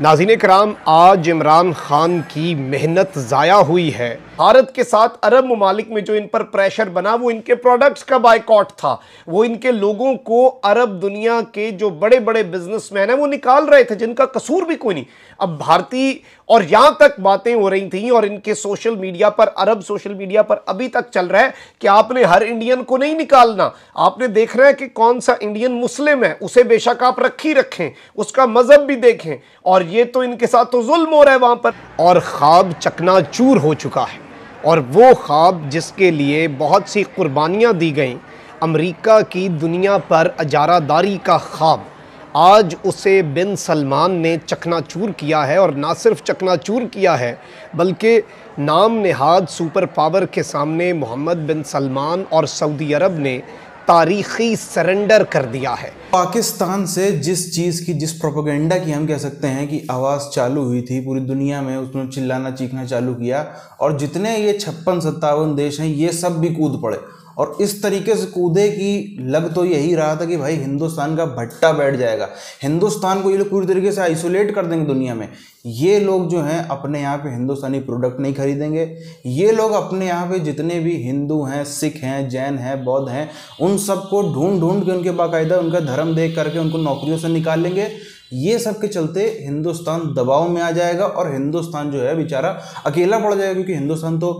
नाजीन कराम आज इमरान खान की मेहनत ज़ाया हुई है भारत के साथ अरब ममालिक में जो इन पर प्रेशर बना वो इनके प्रोडक्ट्स का बाइकॉट था वो इनके लोगों को अरब दुनिया के जो बड़े बड़े बिजनेसमैन हैं वो निकाल रहे थे जिनका कसूर भी कोई नहीं अब भारतीय और यहां तक बातें हो रही थी और इनके सोशल मीडिया पर अरब सोशल मीडिया पर अभी तक चल रहा है कि आपने हर इंडियन को नहीं निकालना आपने देखना है कि कौन सा इंडियन मुस्लिम है उसे बेशक आप रखी रखें उसका मजहब भी देखें और ये तो इनके साथ तो जुल्म हो रहा है वहां पर और ख्वाब चूर हो चुका है और वो ख्वाब जिसके लिए बहुत सी कुर्बानियाँ दी गई अमरीका की दुनिया पर अजारादारी का ख्वाब आज उसे बिन सलमान ने चकनाचूर किया है और ना सिर्फ चकनाचूर किया है बल्कि नाम नहाद सुपर पावर के सामने मोहम्मद बिन सलमान और सऊदी अरब ने तारीखी सरेंडर कर दिया है पाकिस्तान से जिस चीज़ की जिस प्रोपोगेंडा की हम कह सकते हैं कि आवाज़ चालू हुई थी पूरी दुनिया में उसने चिल्लाना चीखना चालू किया और जितने ये छप्पन सत्तावन देश हैं ये सब भी कूद पड़े और इस तरीके से कूदे कि लग तो यही रहा था कि भाई हिंदुस्तान का भट्टा बैठ जाएगा हिंदुस्तान को ये लोग पूरी तरीके से आइसोलेट कर देंगे दुनिया में ये लोग जो हैं अपने यहाँ पे हिंदुस्तानी प्रोडक्ट नहीं खरीदेंगे ये लोग अपने यहाँ पे जितने भी हिंदू हैं सिख हैं जैन हैं बौद्ध हैं उन सबको ढूंढ ढूंढ के उनके बाकायदा उनका धर्म देख करके उनको नौकरियों से निकाल लेंगे ये सब के चलते हिंदुस्तान दबाव में आ जाएगा और हिंदुस्तान जो है बेचारा अकेला पड़ जाएगा क्योंकि हिंदुस्तान तो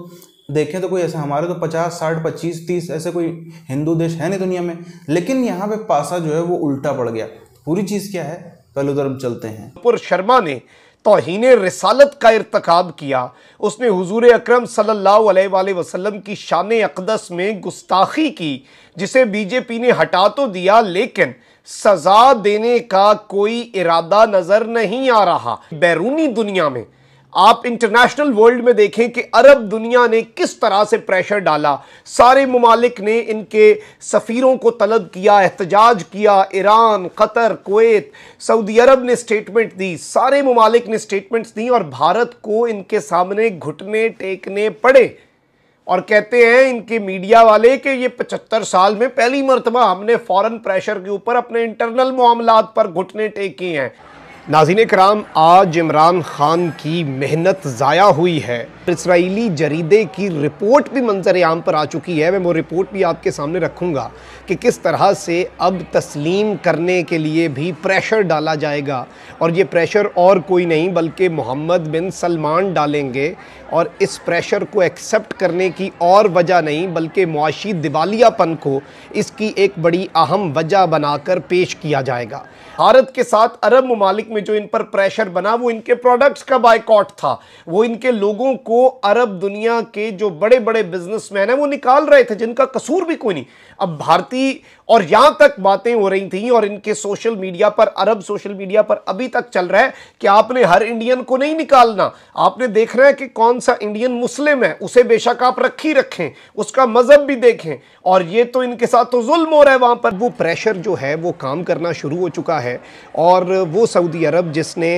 देखें तो कोई ऐसा हमारे तो पचास साठ पच्चीस तीस ऐसे कोई हिंदू देश है नहीं दुनिया में लेकिन यहाँ पे पासा जो है वो उल्टा पड़ गया पूरी चीज़ क्या है पहले उधर चलते हैं पुर शर्मा ने तोहन रिसालत का इरतकब किया उसने हजूर अक्रम सल्लल्लाहु वसल्लम की शान अकदस में गुस्ताखी की जिसे बीजेपी ने हटा तो दिया लेकिन सजा देने का कोई इरादा नज़र नहीं आ रहा बैरूनी दुनिया में आप इंटरनेशनल वर्ल्ड में देखें कि अरब दुनिया ने किस तरह से प्रेशर डाला सारे ममालिक ने इनके सफ़ीरों को तलब किया एहतजाज किया ईरान कतर कोत सऊदी अरब ने स्टेटमेंट दी सारे ममालिक ने स्टेटमेंट्स दी और भारत को इनके सामने घुटने टेकने पड़े और कहते हैं इनके मीडिया वाले कि ये पचहत्तर साल में पहली मरतबा हमने फॉरेन प्रेशर के ऊपर अपने इंटरनल मामला पर घुटने टेके हैं नाजिन कराम आज इमरान ख़ान की मेहनत ज़ाया हुई है इसराइली जरीदे की रिपोर्ट भी मंजर आम पर आ चुकी है मैं वो रिपोर्ट भी आपके सामने रखूँगा कि किस तरह से अब तस्लीम करने के लिए भी प्रेशर डाला जाएगा और ये प्रेशर और कोई नहीं बल्कि मोहम्मद बिन सलमान डालेंगे और इस प्रेशर को एक्सेप्ट करने की और वजह नहीं बल्कि मुआशी दिवालियापन को इसकी एक बड़ी अहम वजह बनाकर पेश किया जाएगा भारत के साथ अरब ममालिक में जो इन पर प्रेशर बना वो इनके प्रोडक्ट्स का बायकॉट था वो इनके लोगों को अरब दुनिया के जो बड़े बड़े बिजनेसमैन हैं वो निकाल रहे थे जिनका कसूर भी कोई नहीं अब भारतीय और यहां तक बातें हो रही थी और इनके सोशल मीडिया पर अरब सोशल मीडिया पर अभी तक चल रहा है कि आपने हर इंडियन को नहीं निकालना आपने देखना है कि कौन सा इंडियन मुस्लिम है उसे बेशक आप रखी रखें उसका मजहब भी देखें और ये तो इनके साथ तो जुल्म हो रहा है वहां पर वो प्रेशर जो है वो काम करना शुरू हो चुका है और वो सऊदी अरब जिसने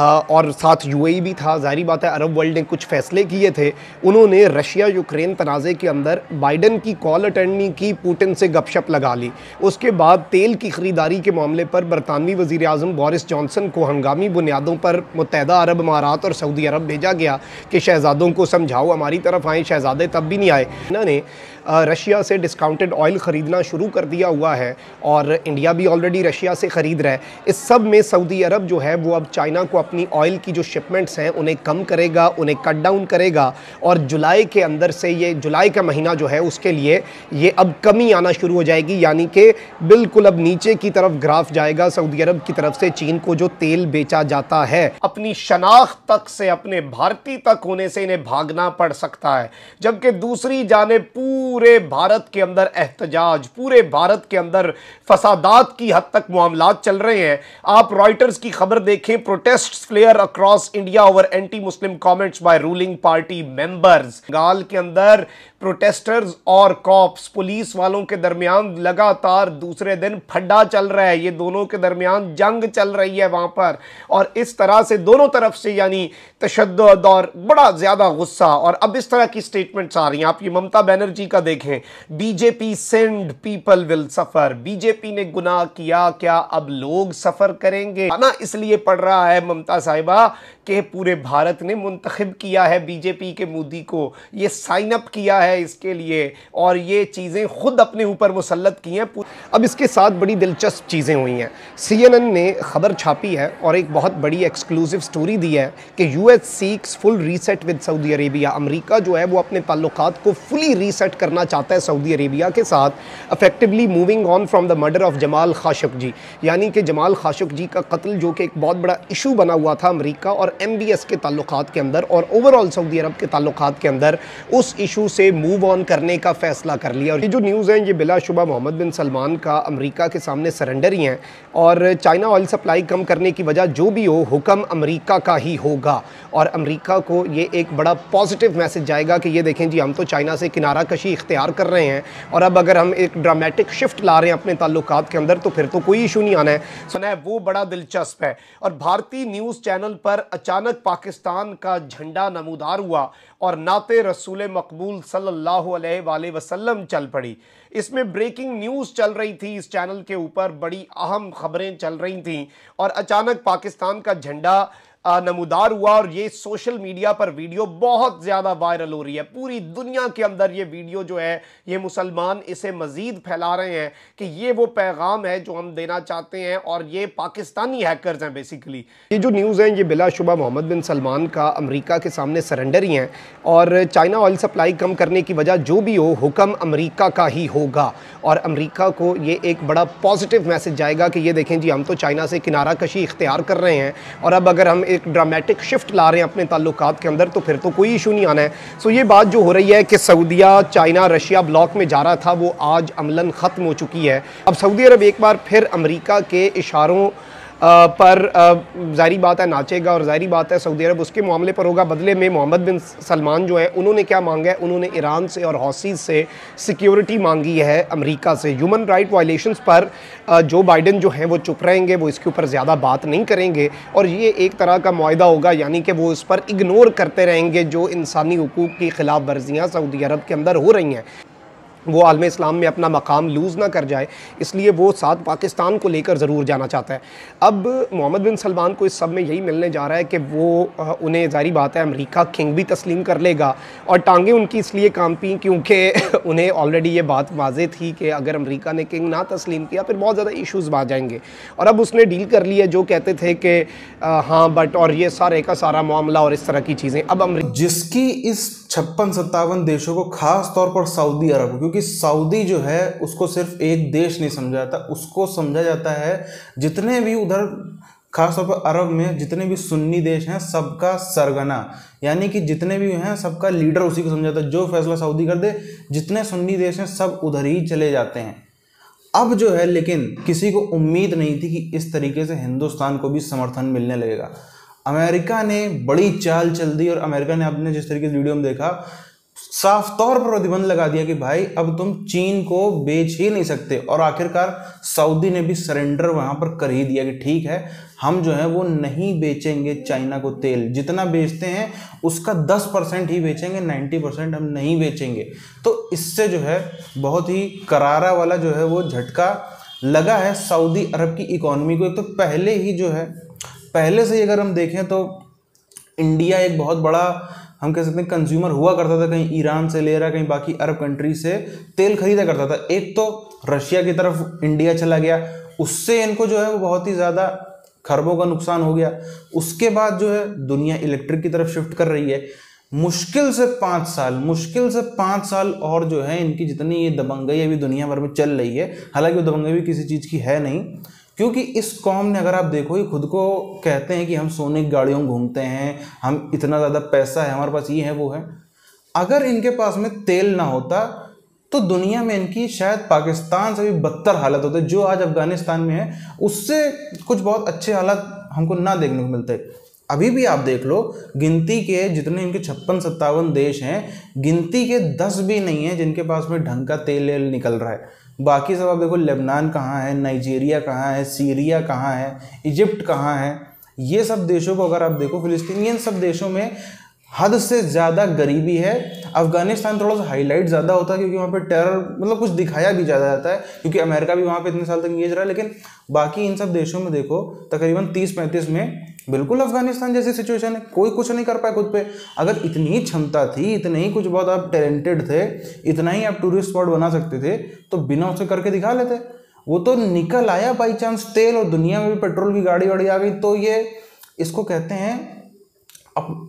और साथ यूएई भी था जाहरी बात है अरब वर्ल्ड ने कुछ फैसले किए थे उन्होंने रशिया यूक्रेन तनाज़े के अंदर बाइडन की कॉल अटेंड नहीं की पुटिन से गपशप लगा ली उसके बाद तेल की ख़रीदारी के मामले पर बरतानवी वज़ी अजम बोरिस जॉनसन को हंगामी बुनियादों पर मुतहदा अरब अमारात और सऊदी अरब भेजा गया कि शहजादों को समझाओ हमारी तरफ आएँ शहजादे तब भी नहीं आए इन्होंने रशिया से डिस्काउंटेड ऑयल ख़रीदना शुरू कर दिया हुआ है और इंडिया भी ऑलरेडी रशिया से ख़रीद रहा है इस सब में सऊदी अरब जो है वो अब चाइना को अपनी ऑयल की जो शिपमेंट्स हैं उन्हें कम करेगा उन्हें कट डाउन करेगा और जुलाई के अंदर से ये जुलाई का महीना जो है उसके लिए ये अब कमी आना शुरू हो जाएगी यानी कि बिल्कुल अब नीचे की तरफ ग्राफ जाएगा सऊदी अरब की तरफ से चीन को जो तेल बेचा जाता है अपनी शनाख्त तक से अपने भारतीय तक होने से इन्हें भागना पड़ सकता है जबकि दूसरी जाने पूरी पूरे भारत के अंदर एहतजाज पूरे भारत के अंदर फसादात की हद तक मामला चल रहे हैं आप रॉयटर्स की खबर देखें protest flare across India over anti Muslim comments by ruling party members गाल के अंदर प्रोटेस्टर्स और कॉप्स पुलिस वालों के दरमियान लगातार दूसरे दिन फड्डा चल रहा है ये दोनों के दरमियान जंग चल रही है वहां पर और इस तरह से दोनों तरफ से यानी तशद और बड़ा ज्यादा गुस्सा और अब इस तरह की स्टेटमेंट्स आ रही हैं आप ये ममता बैनर्जी का क्या देखें BJP send people will suffer BJP ने गुनाह किया क्या अब लोग सफर करेंगे ना इसलिए पड़ रहा है ममता साहिबा के पूरे भारत ने मुंतखब किया है बीजेपी के मोदी को ये साइन अप किया है इसके लिए और ये चीज़ें खुद अपने ऊपर मुसलत की हैं अब इसके साथ बड़ी दिलचस्प चीज़ें हुई हैं सीएनएन ने खबर छापी है और एक बहुत बड़ी एक्सक्लूसिव स्टोरी दी है कि U S seeks full reset with Saudi Arabia अमरीका जो है वो अपने ताल्लुकात को फुली रीसेट कर करना चाहता है सऊदी अरेबिया के साथ effectively moving on from the murder of Jamal Khashoggi यानी कि जमाल खाशक जी का कत्ल जो कि एक बहुत बड़ा इशू बना हुआ था अमरीका और एम बी एस के ताल्लुक के अंदर और ओवरऑल सऊदी अरब के ताल्लुक के अंदर उस इशू से मूव ऑन करने का फैसला कर लिया और ये जो न्यूज़ हैं ये बिलाशुबा मोहम्मद बिन सलमान का अमरीका के सामने सरेंडर ही हैं और चाइना ऑयल सप्लाई कम करने की वजह जो भी हो हुक्म अमरीका का ही होगा और अमरीका को ये एक बड़ा पॉजिटिव मैसेज जाएगा कि ये देखें जी हम तो चाइना से किनारा कशी इख्तियार कर रहे हैं और अब अगर हम एक ड्रामेटिक शिफ्ट ला रहे हैं अपने ताल्लुक के अंदर तो फिर तो कोई इशू नहीं आना है सुना है वो बड़ा दिलचस्प है और भारतीय न्यूज़ चैनल पर अचानक पाकिस्तान का झंडा नमूदार हुआ और नाते रसूल मकबूल सल्ला वसलम चल पड़ी इसमें ब्रेकिंग न्यूज़ चल रही थी इस चैनल के ऊपर बड़ी अहम खबरें चल रही थी और अचानक पाकिस्तान का झंडा नमूदार हुआ और ये सोशल मीडिया पर वीडियो बहुत ज़्यादा वायरल हो रही है पूरी दुनिया के अंदर ये वीडियो जो है ये मुसलमान इसे मज़ीद फैला रहे हैं कि ये वो पैगाम है जो हम देना चाहते हैं और ये पाकिस्तानी हैकर्स हैं बेसिकली ये जो न्यूज़ हैं ये बिलाशुबा मोहम्मद बिन सलमान का अमरीका के सामने सरेंडर ही हैं और चाइना ऑयल सप्लाई कम करने की वजह जो भी हो हुक्म अमरीका का ही होगा और अमरीका को ये एक बड़ा पॉजिटिव मैसेज जाएगा कि ये देखें जी हम तो चाइना से किनारा कशी इख्तियार कर रहे हैं और अब अगर हम एक ड्रामेटिक शिफ्ट ला रहे हैं अपने ताल्लुक के अंदर तो फिर तो कोई इशू नहीं आना है सो ये बात जो हो रही है कि सऊदिया चाइना रशिया ब्लॉक में जा रहा था वो आज अमलन ख़त्म हो चुकी है अब सऊदी अरब एक बार फिर अमरीका के इशारों पर जारी बात है नाचेगा और जारी बात है सऊदी अरब उसके मामले पर होगा बदले में मोहम्मद बिन सलमान जो है उन्होंने क्या मांगा है उन्होंने ईरान से और हौसी से सिक्योरिटी मांगी है अमेरिका से ह्यूमन राइट वायलेशंस पर जो बाइडन जो हैं वो चुप रहेंगे वो इसके ऊपर ज़्यादा बात नहीं करेंगे और ये एक तरह का माहा होगा यानी कि वो इस पर इग्नोर करते रहेंगे जो इंसानी हकूक़ की ख़िलाफ़ वर्जियाँ सऊदी अरब के अंदर हो रही हैं वो आलम इस्लाम में अपना मकाम लूज़ ना कर जाए इसलिए वो साथ पाकिस्तान को लेकर ज़रूर जाना चाहता है अब मोहम्मद बिन सलमान को इस सब में यही मिलने जा रहा है कि वो उन्हें जारी बात है अमेरिका किंग भी तस्लीम कर लेगा और टांगें उनकी इसलिए काम पी क्योंकि उन्हें ऑलरेडी ये बात वाज थी कि अगर अमरीका ने किंग ना तस्लीम किया फिर बहुत ज़्यादा इशूज़ आ जाएंगे और अब उसने डील कर लिया जो कहते थे कि हाँ बट और ये सारे का सारा मामला और इस तरह की चीज़ें अब जिसकी इस छप्पन सत्तावन देशों को खास तौर पर सऊदी अरब क्योंकि सऊदी जो है उसको सिर्फ एक देश नहीं समझा जाता उसको समझा जाता है जितने भी उधर खासतौर पर अरब में जितने भी सुन्नी देश हैं सबका सरगना यानी कि जितने भी हैं सबका लीडर उसी को समझा जाता है जो फैसला सऊदी कर दे जितने सुन्नी देश हैं सब उधर ही चले जाते हैं अब जो है लेकिन किसी को उम्मीद नहीं थी कि इस तरीके से हिंदुस्तान को भी समर्थन मिलने लगेगा अमेरिका ने बड़ी चाल चल दी और अमेरिका ने अपने जिस तरीके से वीडियो में देखा साफ तौर पर प्रतिबंध लगा दिया कि भाई अब तुम चीन को बेच ही नहीं सकते और आखिरकार सऊदी ने भी सरेंडर वहां पर कर ही दिया कि ठीक है हम जो है वो नहीं बेचेंगे चाइना को तेल जितना बेचते हैं उसका 10 परसेंट ही बेचेंगे 90 परसेंट हम नहीं बेचेंगे तो इससे जो है बहुत ही करारा वाला जो है वो झटका लगा है सऊदी अरब की इकोनॉमी को एक तो पहले ही जो है पहले से ही अगर हम देखें तो इंडिया एक बहुत बड़ा हम कह सकते हैं कंज्यूमर हुआ करता था कहीं ईरान से ले रहा कहीं बाकी अरब कंट्री से तेल खरीदा करता था एक तो रशिया की तरफ इंडिया चला गया उससे इनको जो है वो बहुत ही ज़्यादा खरबों का नुकसान हो गया उसके बाद जो है दुनिया इलेक्ट्रिक की तरफ शिफ्ट कर रही है मुश्किल से पाँच साल मुश्किल से पाँच साल और जो है इनकी जितनी ये दबंगई अभी दुनिया भर में चल रही है हालांकि वो दबंगई भी किसी चीज़ की है नहीं क्योंकि इस कॉम ने अगर आप देखो ये खुद को कहते हैं कि हम सोने की गाड़ियों में घूमते हैं हम इतना ज़्यादा पैसा है हमारे पास ये है वो है अगर इनके पास में तेल ना होता तो दुनिया में इनकी शायद पाकिस्तान से भी बदतर हालत होते जो आज अफगानिस्तान में है उससे कुछ बहुत अच्छे हालात हमको ना देखने को मिलते अभी भी आप देख लो गिनती के जितने इनके छप्पन सत्तावन देश हैं गिनती के दस भी नहीं हैं जिनके पास में ढंग का तेल एल निकल रहा है बाकी सब आप देखो लेबनान कहाँ है नाइजीरिया कहाँ है सीरिया कहाँ है इजिप्ट कहाँ है ये सब देशों को अगर आप देखो फिलिस्तीनियन सब देशों में हद से ज़्यादा गरीबी है अफगानिस्तान थोड़ा सा हाईलाइट ज़्यादा होता है क्योंकि वहाँ पर टेरर मतलब कुछ दिखाया भी ज़्यादा जाता है क्योंकि अमेरिका भी वहाँ पर इतने साल तक इंगेज रहा लेकिन बाकी इन सब देशों में देखो तकरीबन तीस पैंतीस में बिल्कुल अफगानिस्तान जैसी सिचुएशन है कोई कुछ नहीं कर पाया खुद पे अगर इतनी क्षमता थी इतने ही कुछ बहुत आप टैलेंटेड थे इतना ही आप टूरिस्ट स्पॉट बना सकते थे तो बिना उसे करके दिखा लेते वो तो निकल आया बाई चांस तेल और दुनिया में भी पेट्रोल की गाड़ी वाड़ी आ गई तो ये इसको कहते हैं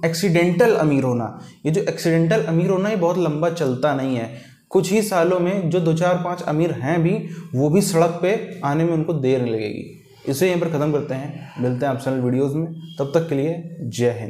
एक्सीडेंटल अमीर होना ये जो एक्सीडेंटल अमीर होना ये बहुत लंबा चलता नहीं है कुछ ही सालों में जो दो चार पाँच अमीर हैं भी वो भी सड़क पे आने में उनको देर लगेगी इसे यहीं पर ख़त्म करते हैं मिलते हैं आप वीडियोज़ में तब तक के लिए जय हिंद